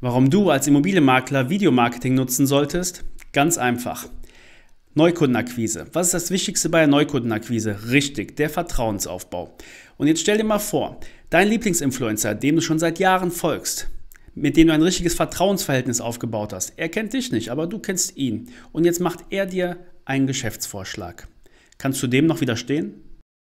Warum du als Immobilienmakler Videomarketing nutzen solltest? Ganz einfach. Neukundenakquise. Was ist das Wichtigste bei der Neukundenakquise? Richtig, der Vertrauensaufbau. Und jetzt stell dir mal vor, dein Lieblingsinfluencer, dem du schon seit Jahren folgst, mit dem du ein richtiges Vertrauensverhältnis aufgebaut hast. Er kennt dich nicht, aber du kennst ihn. Und jetzt macht er dir einen Geschäftsvorschlag. Kannst du dem noch widerstehen?